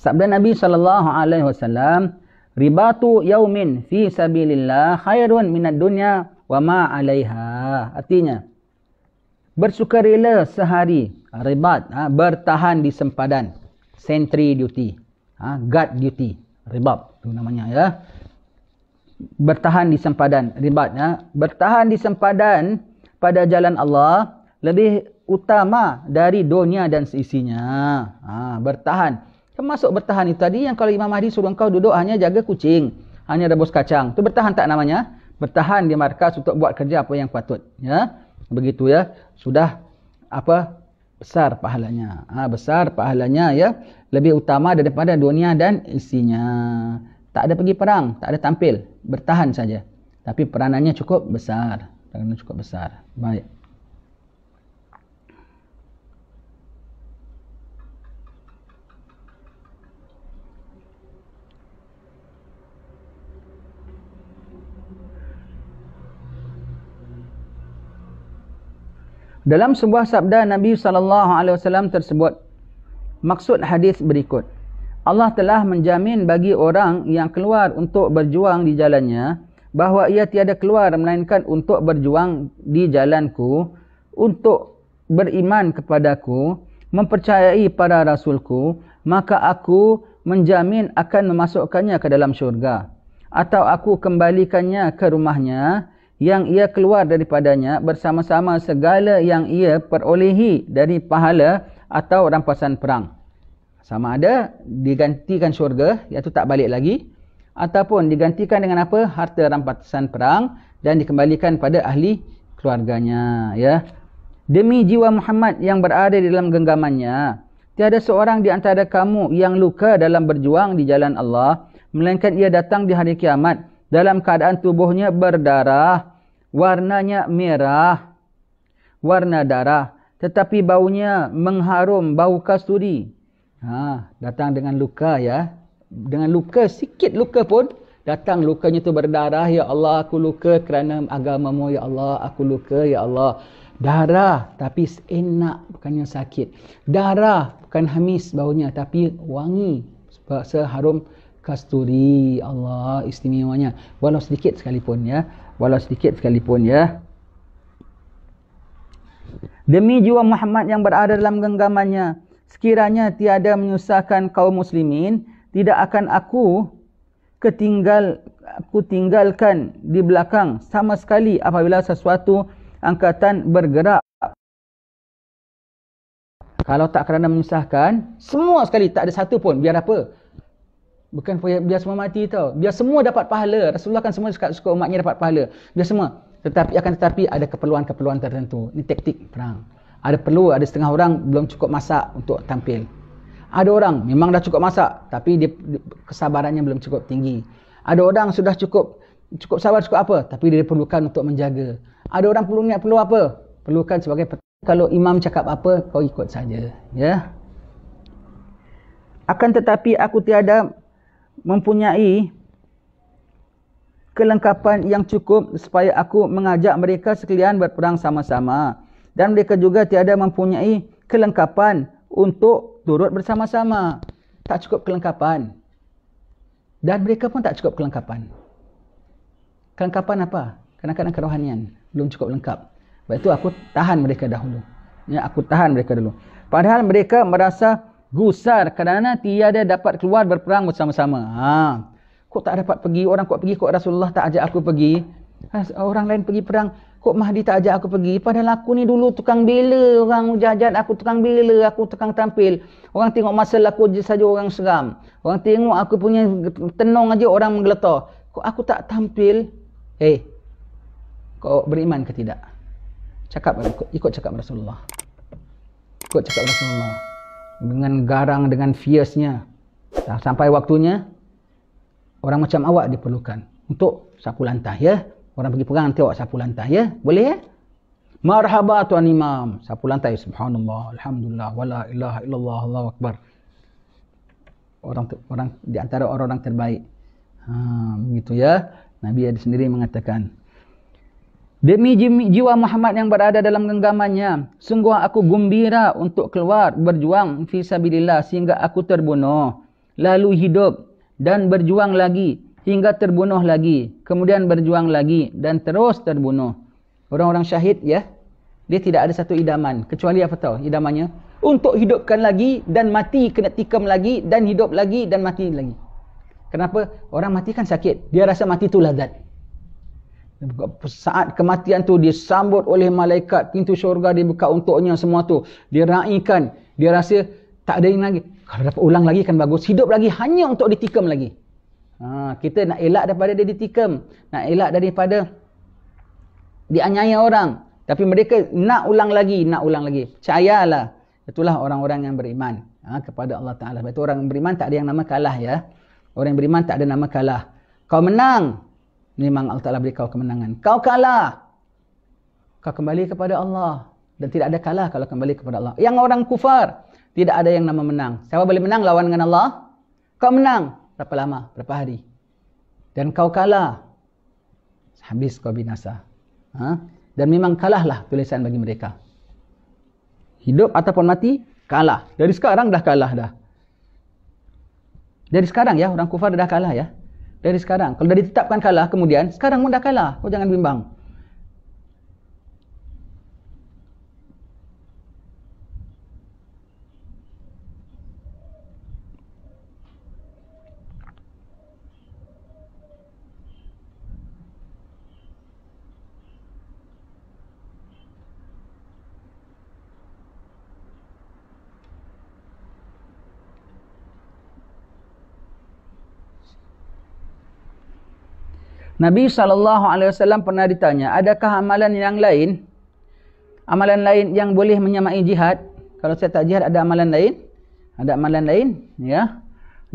S1: Sabda Nabi sallallahu alaihi wasallam, "Ribatu yaumin fi sabilillah khairun minad dunya wa ma 'alaiha." Artinya, bersukarela sehari ha, ribat, ha, bertahan di sempadan, sentry duty, ha, guard duty, ribat tu namanya ya. Bertahan di sempadan ribat, ya. bertahan di sempadan pada jalan Allah lebih utama dari dunia dan seisinya. Ha, bertahan Termasuk kan bertahan itu tadi yang kalau Imam Mahdi suruh kau duduk hanya jaga kucing. Hanya ada bos kacang. Itu bertahan tak namanya? Bertahan di markas untuk buat kerja apa yang patut. Ya? Begitu ya. Sudah apa besar pahalanya. Ha, besar pahalanya ya. Lebih utama daripada dunia dan isinya. Tak ada pergi perang. Tak ada tampil. Bertahan saja. Tapi peranannya cukup besar. Peranannya cukup besar. Baik. Dalam sebuah sabda Nabi sallallahu alaihi wasallam tersebut maksud hadis berikut Allah telah menjamin bagi orang yang keluar untuk berjuang di jalannya bahawa ia tiada keluar melainkan untuk berjuang di jalanku untuk beriman kepadaku mempercayai para rasulku maka aku menjamin akan memasukkannya ke dalam syurga atau aku kembalikannya ke rumahnya yang ia keluar daripadanya bersama-sama segala yang ia perolehi dari pahala atau rampasan perang. Sama ada digantikan syurga, iaitu tak balik lagi, ataupun digantikan dengan apa? Harta rampasan perang dan dikembalikan pada ahli keluarganya. Ya. Demi jiwa Muhammad yang berada di dalam genggamannya, tiada seorang di antara kamu yang luka dalam berjuang di jalan Allah, melainkan ia datang di hari kiamat dalam keadaan tubuhnya berdarah warnanya merah warna darah tetapi baunya mengharum bau kasturi ha datang dengan luka ya dengan luka sikit luka pun datang lukanya tu berdarah ya Allah aku luka kerana agamamu ya Allah aku luka ya Allah darah tapi enak bukannya sakit darah bukan hamis baunya tapi wangi seharum kasturi Allah istimewanya walau sedikit sekalipun ya walau sedikit sekalipun ya demi jiwa Muhammad yang berada dalam genggamannya sekiranya tiada menyusahkan kaum muslimin tidak akan aku ketinggal aku tinggalkan di belakang sama sekali apabila sesuatu angkatan bergerak kalau tak kerana menyusahkan semua sekali tak ada satu pun biar apa Bukan biar semua mati tau. Biar semua dapat pahala. Rasulullah kan semua suka umatnya dapat pahala. Biar semua. Tetapi akan tetapi ada keperluan-keperluan tertentu. Ini taktik perang. Ada perlu, ada setengah orang belum cukup masak untuk tampil. Ada orang memang dah cukup masak tapi dia, kesabarannya belum cukup tinggi. Ada orang sudah cukup cukup sabar cukup apa tapi dia perlukan untuk menjaga. Ada orang perlu niat perlu apa? Perlukan sebagai kalau imam cakap apa kau ikut saja, ya. Akan tetapi aku tiada mempunyai kelengkapan yang cukup supaya aku mengajak mereka sekalian berperang sama-sama dan mereka juga tiada mempunyai kelengkapan untuk turut bersama-sama tak cukup kelengkapan dan mereka pun tak cukup kelengkapan kelengkapan apa kadang-kadang kerohanian belum cukup lengkap sebab itu aku tahan mereka dahulu ya aku tahan mereka dulu padahal mereka merasa gusar kerana tiada dapat keluar berperang bersama-sama. Ha. Kok tak dapat pergi? Orang kok pergi? Kok Rasulullah tak ajak aku pergi? Ha, orang lain pergi perang. Kok Mahdi tak ajak aku pergi? Padahal aku ni dulu tukang bela. Orang jajat aku tukang bela. Aku tukang tampil. Orang tengok masa laku je saja orang seram. Orang tengok aku punya tenung aja orang menggeletor. Kok aku tak tampil? Hei, eh, kau beriman ke tidak? Cakap, ikut cakap Rasulullah. Ikut cakap Rasulullah dengan garang dengan fiercenya dah sampai waktunya orang macam awak diperlukan untuk sapu lantai ya orang pergi perang nanti awak sapu lantai ya boleh ya marhaba tuan imam sapu lantai subhanallah alhamdulillah wala ilaha illallah allahu akbar orang orang di antara orang-orang terbaik ha begitu ya nabi ada sendiri mengatakan Demi jiwa Muhammad yang berada dalam genggamannya, sungguh aku gembira untuk keluar berjuang fi sabilillah sehingga aku terbunuh, lalu hidup dan berjuang lagi hingga terbunuh lagi, kemudian berjuang lagi dan terus terbunuh. Orang-orang syahid ya, dia tidak ada satu idaman kecuali apa tahu idamannya untuk hidupkan lagi dan mati kena tikam lagi dan hidup lagi dan mati lagi. Kenapa? Orang mati kan sakit. Dia rasa mati itu lazat saat kematian tu disambut oleh malaikat pintu syurga dibuka untuknya semua tu diraikan dia rasa tak ada yang lagi kalau dapat ulang lagi kan bagus hidup lagi hanya untuk ditikam lagi ha, kita nak elak daripada dia ditikam nak elak daripada dianyai orang tapi mereka nak ulang lagi nak ulang lagi percayalah itulah orang-orang yang beriman ha, kepada Allah Ta'ala itu orang beriman tak ada yang nama kalah ya orang beriman tak ada nama kalah kau menang memang Allah Ta'ala beri kau kemenangan. Kau kalah. Kau kembali kepada Allah. Dan tidak ada kalah kalau kembali kepada Allah. Yang orang kufar, tidak ada yang nama menang. Siapa boleh menang lawan dengan Allah? Kau menang. Berapa lama? Berapa hari? Dan kau kalah. Habis kau binasa. Ha? Dan memang kalahlah tulisan bagi mereka. Hidup ataupun mati, kalah. Dari sekarang dah kalah dah. Dari sekarang ya, orang kufar dah kalah ya dari sekarang. Kalau dah ditetapkan kalah kemudian, sekarang pun dah kalah. Kau oh, jangan bimbang. Nabi sallallahu alaihi wasallam pernah ditanya, adakah amalan yang lain? Amalan lain yang boleh menyamai jihad? Kalau saya tak jihad ada amalan lain? Ada amalan lain? Ya.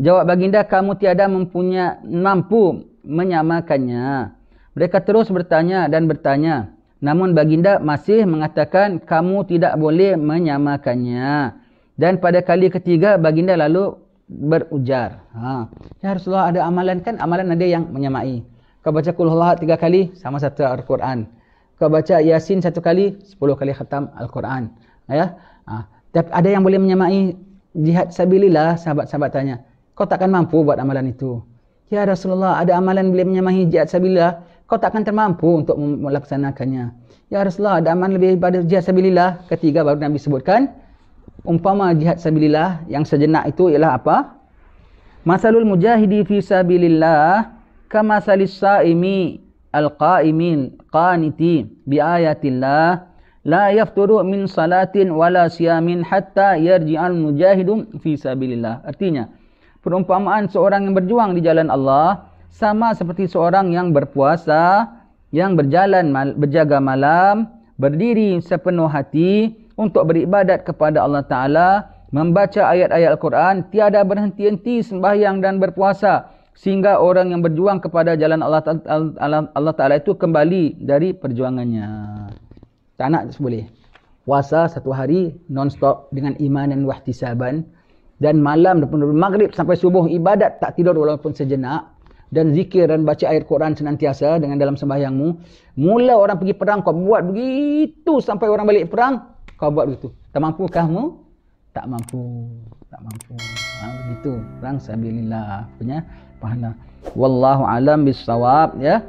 S1: Jawab baginda, kamu tiada mempunyai mampu menyamakannya. Mereka terus bertanya dan bertanya. Namun baginda masih mengatakan kamu tidak boleh menyamakannya. Dan pada kali ketiga baginda lalu berujar. Ha. Ya Rasulullah ada amalan kan? Amalan ada yang menyamai. Kau baca Qulullah tiga kali, sama satu Al-Quran. Kau baca yasin satu kali, sepuluh kali khatam Al-Quran. Ya? Ha. Ada yang boleh menyamai jihad sabilillah, sahabat-sahabat tanya. Kau takkan mampu buat amalan itu. Ya Rasulullah, ada amalan boleh menyamai jihad sabilillah, kau takkan termampu untuk melaksanakannya. Ya Rasulullah, ada amalan lebih pada jihad sabilillah. Ketiga, baru Nabi sebutkan, umpama jihad sabilillah yang sejenak itu ialah apa? Masalul mujahidi fi sabilillah, kama salis saimi alqaimin qaniti bi ayatillah la yafturu min salatin wala siyamin hatta yarji'al mujahidun fi sabilillah artinya perumpamaan seorang yang berjuang di jalan Allah sama seperti seorang yang berpuasa yang berjalan berjaga malam berdiri sepenuh hati untuk beribadat kepada Allah taala membaca ayat-ayat Al-Quran tiada berhenti-henti sembahyang dan berpuasa sehingga orang yang berjuang kepada jalan Allah Ta'ala Allah Ta'ala itu kembali dari perjuangannya. Tak nak boleh. Puasa satu hari non-stop dengan iman dan wahtisaban. Dan malam daripada maghrib sampai subuh ibadat tak tidur walaupun sejenak. Dan zikir dan baca ayat Quran senantiasa dengan dalam sembahyangmu. Mula orang pergi perang kau buat begitu sampai orang balik perang kau buat begitu. Tak mampukah mu? Tak mampu. Tak mampu. Ha, begitu. Perang sabilillah. Punya pahala. Wallahu alam bisawab ya.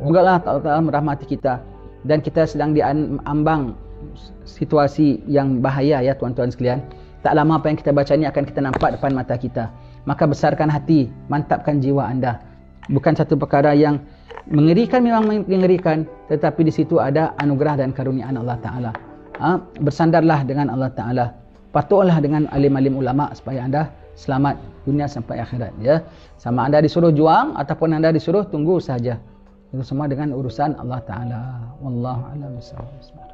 S1: Semoga Allah Taala merahmati kita dan kita sedang di ambang situasi yang bahaya ya tuan-tuan sekalian. Tak lama apa yang kita baca ini akan kita nampak depan mata kita. Maka besarkan hati, mantapkan jiwa anda. Bukan satu perkara yang mengerikan memang mengerikan tetapi di situ ada anugerah dan karunia Allah Taala. Ha? Bersandarlah dengan Allah Taala. Patuhlah dengan alim-alim ulama supaya anda selamat dunia sampai akhirat ya sama anda disuruh juang ataupun anda disuruh tunggu saja itu semua dengan urusan Allah taala wallahu alam bisawab